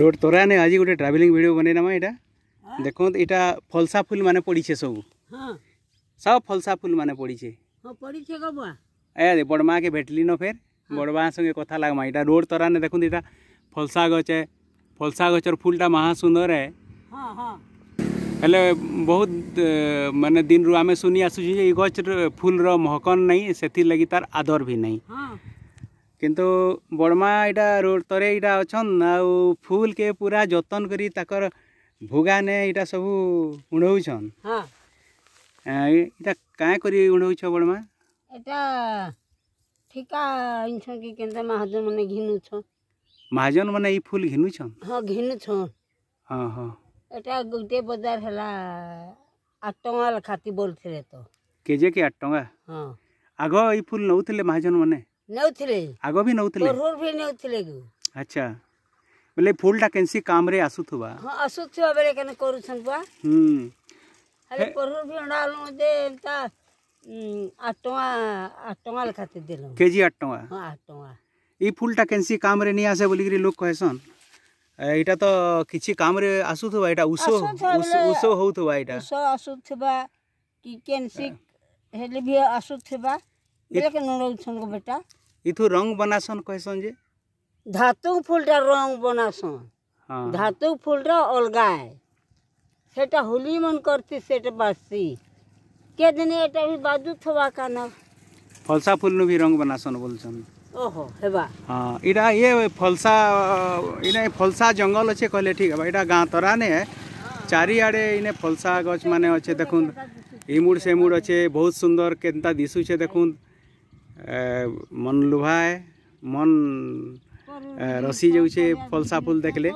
Road তরানে আজ গোটে travelling video বনাইনামা এটা দেখুন এটা ফলসা ফুল মানে পড়িছে সব সব ফলসা ফুল মানে পড়িছে পড়িছে ए बड़मा के भेटली न फेर हाँ। बड़मा संगे कथा लगमा इटा रोड तरा तो ने देखुन इटा फलसा गछ फलसा गचर फुलटा महासुंदर है हेले हाँ, हाँ। बहुत माने दिन रु आमे सुनी आसुची जे ई गछ फूल रो महकन नहीं सेथि लगी तार आदर भी नहीं କିନ୍ତୁ ବଡ଼ମା ଇଟା ତୋରେ ଇଟା ଅଛନ୍ ଆଉ ଫୁଲ୍କେ ପୁରା ଯତନ୍ କରି ତାକର୍ ଭୁଗାନେ ଇଟା ସବୁ ଉଣଉଛନ୍ ଇଟା କାଁ କରି ଉଣଉଛ ବଡ଼ମା ଏଟା ଠିକା ଆଣିଛ କି କେନ୍ତା ମହାଜନ ମାନେ ଘିନୁଛ ମହାଜନ ମାନେ ଏଇ ଫୁଲ୍ ଘିନୁଛନ୍ ହଁ ଘିନୁଛନ୍ ହଁ ହଁ ଏଟା ଗୋଟେ ବଜାର ହେଲା ଆଠ ଟଙ୍କା ଲେଖାତି ବୋଲୁଥିଲେ ତ କେଜିଏ କି ଆଠ ଟଙ୍କା ହଁ ଆଗ ଏଇ ଫୁଲ୍ ନେଉଥିଲେ ମହାଜନ ମାନେ ନେଉଥିଲେ ଆଗ ବି ନେଉଥିଲେ ପୂର୍ବରୁ ବି ନେଉଥିଲେ ଆଚ୍ଛା ବୋଲେ ଫୁଲଟା କେନ୍ସି କାମରେ ଆସୁଥିବା ହଁ ଆସୁଥିବା ବେଳେ କେନ କରୁଛନ୍ ବା ହୁଁ ହେଲେ ପୂର୍ବରୁ ବି ଅଣ୍ଡା ଆଲୁ ଯେ ଏନ୍ତା ଆଠ ଟଙ୍କା ଆଠ ଟଙ୍କା ଲେଖାତେ ଦେଲୁ କେଜି ଆଠ ଟଙ୍କା ହଁ ଆଠ ଟଙ୍କା ଇ ଫୁଲଟା କେନ୍ସି କାମରେ ନି ଆସେ ବୋଲିକିରି ଲୋକ କହେସନ୍ ଏଇଟା ତ କିଛି କାମରେ ଆସୁଥିବା ଏଇଟା ଉଷ ଉଷ ହଉଥିବା ଏଇଟା ଉଷ ଆସୁଥିବା କି କେନ୍ସି ହେଲେ ବି ଆସୁଥିବା ବେଲେ ନ ରହୁଛନ୍ ବେଟା ଇଥୁ ରଙ୍ଗ ବନାସନ୍ କହିସନ୍ ଯେ ଧାତୁ ଫୁଲଟା ରଙ୍ଗ ବନାସନ୍ ଧାତୁ ଫୁଲଟା ଅଲଗା ସେଟା ହୋଲି ମନ କରସି ସେଟା ବାସି କେ ଦିନ ଏଟା ବି ବାଜୁ ଥବା କାନ ଫଲସା ଫୁଲ ନୁ ବି ରଙ୍ଗ ବନାସନ୍ ବୋଲଛନ୍ ଓହୋ ହେବା ହଁ ଇଟା ଇଏ ଫଲସା ଇନେ ଫଲସା ଜଙ୍ଗଲ ଅଛେ କହିଲେ ଠିକ ହେବା ଇଟା ଗାଁ ତରା ନେ ଚାରିଆଡ଼େ ଇନେ ଫଲସା ଗଛ ମାନେ ଅଛେ ଦେଖୁନ୍ ଇମୁଡ଼ ସେମୁଡ଼ ଅଛେ ବହୁତ ସୁନ୍ଦର କେନ୍ତା ଦିଶୁଛେ ଦେଖୁନ୍ ମନ୍ ଲୁଭାଏ ମନ୍ ରସି ଯାଉଛେ ଫଲସା ଫୁଲ ଦେଖିଲେ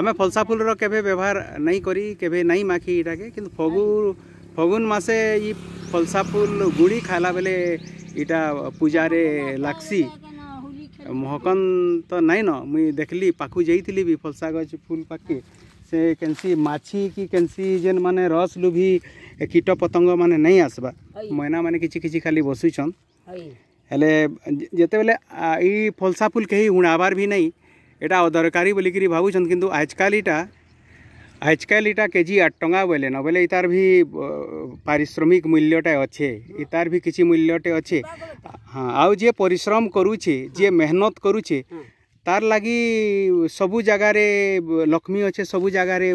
ଆମେ ଫଲସା ଫୁଲର କେବେ ବ୍ୟବହାର ନାଇଁ କରି କେବେ ନାଇଁ ମାଖି ଇଟାକେ କିନ୍ତୁ ଫଗୁ ଫଗୁନ ମାସେ ଇ ଫଲସା ଫୁଲ ଗୁଡ଼ି ଖାଇଲା ବେଲେ ଇଟା ପୂଜାରେ ଲାଗ୍ସି ମହକନ୍ ତ ନାଇଁନ ମୁଇଁ ଦେଖିଲି ପାଖକୁ ଯାଇଥିଲି ବି ଫଲସା ଗଛ ଫୁଲ ପାଖକେ ସେ କେନ୍ସି ମାଛି କି କେନ୍ସି ଯେନ୍ ମାନେ ରସ୍ ଲୁଭି କୀଟ ପତଙ୍ଗ ମାନେ ନାଇଁ ଆସ୍ବା ମଇନା ମାନେ କିଛି କିଛି ଖାଲି ବସୁଛନ୍ ହେଲେ ଯେତେବେଲେ ଇ ଫଲ୍ସା ଫୁଲ୍ କେହି ହୁଣାବାର୍ ବି ନାଇଁ ଏଇଟା ଅଦରକାରୀ ବୋଲିକିରି ଭାବୁଛନ୍ କିନ୍ତୁ ଆଜିକାଲିଟା ଆଜିକାଲି ଇଟା କେ ଜି ଆଠ ଟଙ୍କା ବୋଇଲେନ ବୋଇଲେ ଇ ତାର୍ ବି ପାରିଶ୍ରମିକ ମୂଲ୍ୟଟେ ଅଛେ ଇ ବି କିଛି ମୂଲ୍ୟଟେ ଅଛେ ହଁ ଆଉ ଯିଏ ପରିଶ୍ରମ କରୁଛେ ଯିଏ ମେହନତ କରୁଛେ ତାର୍ ଲାଗି ସବୁ ଜାଗାରେ ଲକ୍ଷ୍ମୀ ଅଛେ ସବୁ ଜାଗାରେ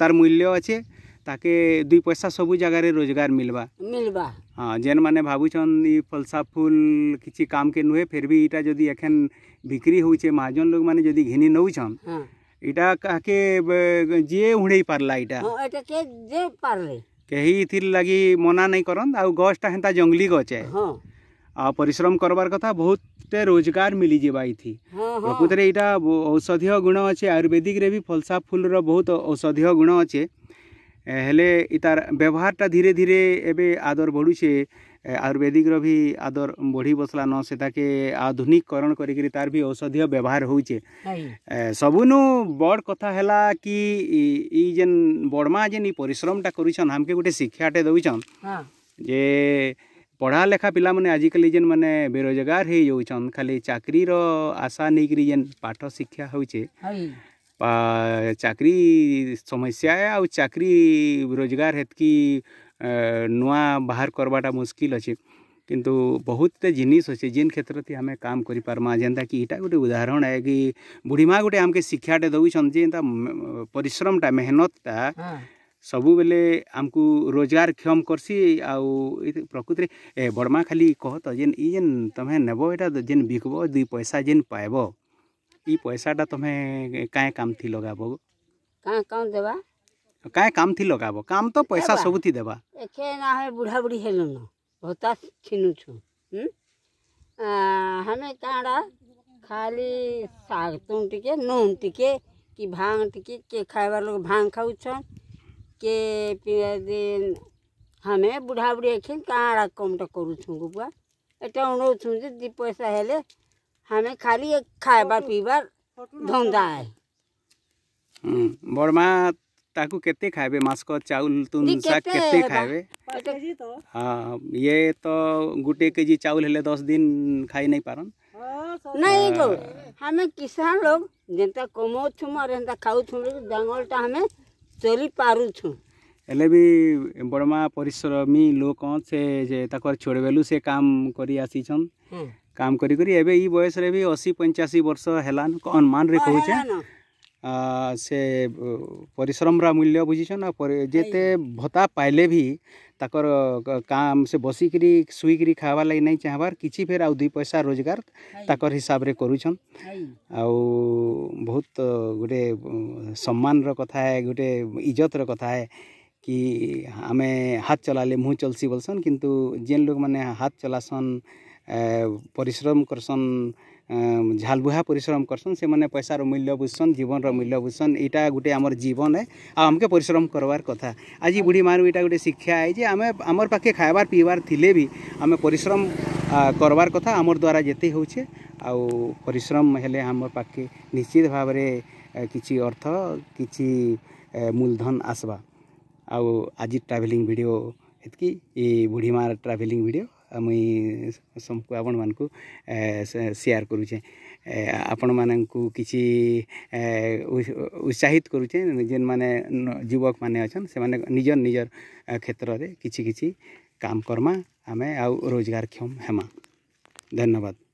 ତାର୍ ମୂଲ୍ୟ ଅଛେ ତାକେ ଦୁଇ ପଇସା ସବୁ ଜାଗାରେ ରୋଜଗାର ମିଲ୍ବା ମିଲ୍ବା ହଁ ଯେନ୍ମାନେ ଭାବୁଛନ୍ ଇ ଫଲସା ଫୁଲ୍ କିଛି କେ ନୁହେଁ ଫେର୍ ବି ଇଟା ଯଦି ଏଖେନ୍ ବିକ୍ରି ହଉଛେ ମହାଜନ ଲୋକମାନେ ଯଦି ଘିନି ନଉଛନ୍ ଇଟା କାହାକେ ଯିଏ ଉଣେଇ ପାର୍ଲା ଇଟା କେହି ଇଥିର୍ ଲାଗି ମନା ନାଇଁ କରନ୍ ଆଉ ଗଛଟା ହେନ୍ତା ଜଙ୍ଗଲି ଗଛେ ଆଉ ପରିଶ୍ରମ କରବାର୍ କଥା ବହୁତଟେ ରୋଜଗାର ମିଲିଯିବା ଇଥି ପ୍ରକୃତରେ ଇଟା ଔଷଧୀୟ ଗୁଣ ଅଛେ ଆୟୁର୍ବେଦିକରେ ବି ଫଲସା ଫୁଲ୍ର ବହୁତ ଔଷଧୀୟ ଗୁଣ ଅଛେ ହେଲେ ତାର୍ ବ୍ୟବହାରଟା ଧୀରେ ଧୀରେ ଏବେ ଆଦର ବଢ଼ୁଛେ ଆୟୁର୍ବେଦିକର ବି ଆଦର ବଢ଼ି ବସଲାନ ସେଟାକେ ଆଧୁନିକରଣ କରିକିରି ତାର ବି ଔଷଧୀୟ ବ୍ୟବହାର ହଉଛେ ସବୁନୁ ବଡ଼ କଥା ହେଲା କି ଇ ଯେନ୍ ବଡ଼ମା ଯେନ୍ ଇ ପରିଶ୍ରମଟା କରୁଛନ୍ ଆମକେ ଗୋଟେ ଶିକ୍ଷାଟେ ଦଉଛନ୍ ଯେ ପଢ଼ା ଲେଖା ପିଲାମାନେ ଆଜିକାଲି ଯେନ୍ମାନେ ବେରୋଜଗାର ହେଇଯାଉଛନ୍ ଖାଲି ଚାକିରିର ଆଶା ନେଇକିରି ଯେନ୍ ପାଠ ଶିକ୍ଷା ହଉଛେ ଚାକିରି ସମସ୍ୟା ଆଉ ଚାକିରି ରୋଜଗାର ହେତ୍କି ନୂଆ ବାହାର କର୍ବାଟା ମୁସ୍କିଲ୍ ଅଛେ କିନ୍ତୁ ବହୁତଟେ ଜିନିଷ୍ ଅଛେ ଯେନ୍ କ୍ଷେତ୍ରଥି ଆମେ କାମ୍ କରିପାର୍ମା ଯେନ୍ତାକି ଇଟା ଗୁଟେ ଉଦାହରଣ ଏ କି ବୁଢ଼ୀମା' ଗୁଟେ ଆମ୍କେ ଶିକ୍ଷାଟେ ଦଉଛନ୍ ଯେ ଏନ୍ତା ପରିଶ୍ରମଟା ମେହନତ୍ଟା ସବୁବେଲେ ଆମ୍କୁ ରୋଜଗାର କ୍ଷମ୍ କର୍ସି ଆଉ ଏ ପ୍ରକୃତିରେ ଏ ବଡ଼ମା' ଖାଲି କହ ତ ଯେନ୍ ଇ ଯେନ୍ ତମେ ନେବ ଇଟା ଯେନ୍ ବିକ୍ବ ଦୁଇ ପଏସା ଯେନ୍ ପାଏବ ये पैसा टा तुम्हें काय काम थी लगाबो काय काम देबा काय काम थी लगाबो काम तो पैसा सब थी देबा एखे ना है बुढा बुढी हेलो न होता छिनु छु हम हमें काडा हम्म? खाली साग तुम टिके नून टिके कि भांग टिके के खाएबार लोग भांग खाउ छ के पिए दिन हमें बुढ़ा बुढ़ी एक कहाँ रखो हमें खाली एक खाइबर पीबर धोंदा है हम्म, बड़मा ताकू केते खाबे मास्को चाउल तुन साग केते खाबे तो। हाँ ये तो गुटे के जी हेले दस दिन खाई नहीं पारन हाँ, नहीं तो हमें किसान लोग जनता कमो छुम और जनता खाऊ छुम हमें चली पारू छुम हेले भी बड़मा परिश्रमी लोग से जे ताकर छोड़बेलु से काम करी आसीछन हाँ। কাম করি করি এবে ই বয়সরে বি অশী পঞ্চাশী বর্ষ হেলান অনুমানরে কହୁছে সে পরিশ্রমরা মূল্য বুঝিছন যেতে ভত্তা পাইলে ভি তাকর কাম সে বসিকি শুইকি খাওয়ার লাগে নাই চাহবার কিছু ফের আউ দুই পয়সা রোজগার তাকর হিসাবরে করুছন আউ বহুত গোটে সম্মানর কথা হ্যাঁ গোটে ইজতর কথা হ্যাঁ कि आमे हाथ चलाले मुँह चलसी बोलसन किंतु जेन लोग माने हाथ चलासन ପରିଶ୍ରମ କର୍ସନ୍ ଝାଲବୁହା ପରିଶ୍ରମ କର୍ସନ୍ ସେମାନେ ପଇସାର ମୂଲ୍ୟ ବୁଝସନ୍ ଜୀବନର ମୂଲ୍ୟ ବୁଝସନ୍ ଏଇଟା ଗୋଟେ ଆମର ଜୀବନ ହେ ଆଉ ଆମକେ ପରିଶ୍ରମ କରବାର କଥା ଆଜି ବୁଢ଼ୀମାନଙ୍କୁ ଇଟା ଗୋଟେ ଶିକ୍ଷା ହେ ଯେ ଆମେ ଆମର ପାଖେ ଖାଇବାର ପିଇବାର ଥିଲେ ବି ଆମେ ପରିଶ୍ରମ କରବାର କଥା ଆମର ଦ୍ୱାରା ଯେତେ ହେଉଛେ ଆଉ ପରିଶ୍ରମ ହେଲେ ଆମର ପାଖେ ନିଶ୍ଚିତ ଭାବରେ କିଛି ଅର୍ଥ କିଛି ମୂଲଧନ ଆସବା ଆଉ ଆଜି ଟ୍ରାଭେଲିଂ ଭିଡ଼ିଓ ଏତିକି ଏ ବୁଢ଼ୀମାର ଟ୍ରାଭେଲିଂ ଭିଡ଼ିଓ मुई सबको आपण मानक सेयार करूचे आपण मान कि उत्साहित करूचे जेन मैंने युवक मान से निज निजर क्षेत्र में किसी किसी काम करमा आम आ रोजगारक्षम हेमा धन्यवाद